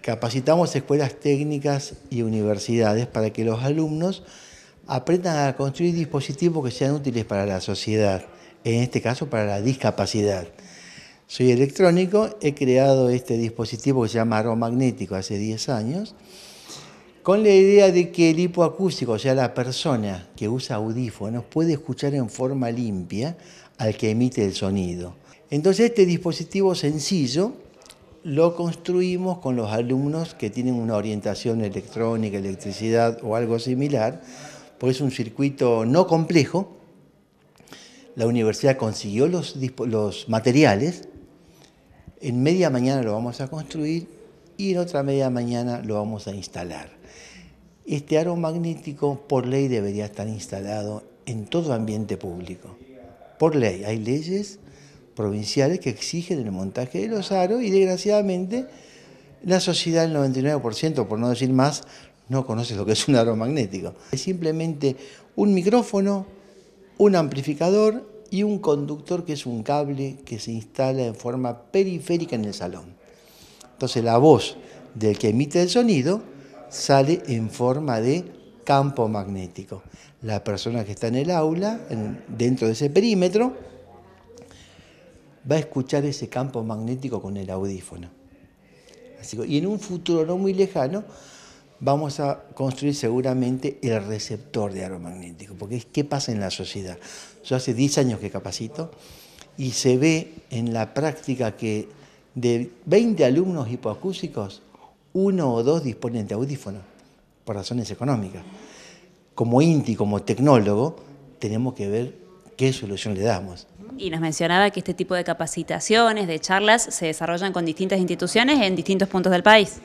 capacitamos escuelas técnicas y universidades para que los alumnos aprendan a construir dispositivos que sean útiles para la sociedad, en este caso para la discapacidad. Soy electrónico, he creado este dispositivo que se llama aromagnético hace 10 años, con la idea de que el hipoacústico, o sea, la persona que usa audífonos, puede escuchar en forma limpia al que emite el sonido. Entonces este dispositivo sencillo lo construimos con los alumnos que tienen una orientación electrónica, electricidad o algo similar, porque es un circuito no complejo. La universidad consiguió los, los materiales, en media mañana lo vamos a construir y en otra media mañana lo vamos a instalar. Este aro magnético por ley debería estar instalado en todo ambiente público. Por ley, hay leyes provinciales que exigen el montaje de los aros y desgraciadamente la sociedad, el 99%, por no decir más, no conoce lo que es un aro magnético. Es simplemente un micrófono, un amplificador y un conductor que es un cable que se instala en forma periférica en el salón. Entonces la voz del que emite el sonido sale en forma de campo magnético. La persona que está en el aula, dentro de ese perímetro, va a escuchar ese campo magnético con el audífono. y en un futuro no muy lejano vamos a construir seguramente el receptor de aro magnético, porque es qué pasa en la sociedad. Yo hace 10 años que capacito y se ve en la práctica que de 20 alumnos hipoacúsicos, uno o dos disponen de audífono por razones económicas. Como INTI, como tecnólogo, tenemos que ver qué solución le damos. Y nos mencionaba que este tipo de capacitaciones, de charlas, se desarrollan con distintas instituciones en distintos puntos del país.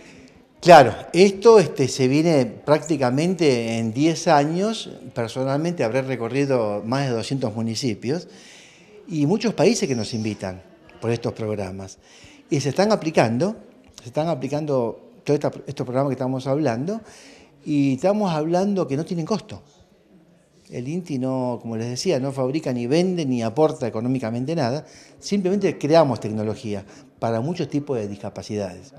Claro, esto este, se viene prácticamente en 10 años, personalmente habré recorrido más de 200 municipios y muchos países que nos invitan por estos programas. Y se están aplicando, se están aplicando todos estos programas que estamos hablando y estamos hablando que no tienen costo. El INTI no, como les decía, no fabrica ni vende ni aporta económicamente nada, simplemente creamos tecnología para muchos tipos de discapacidades.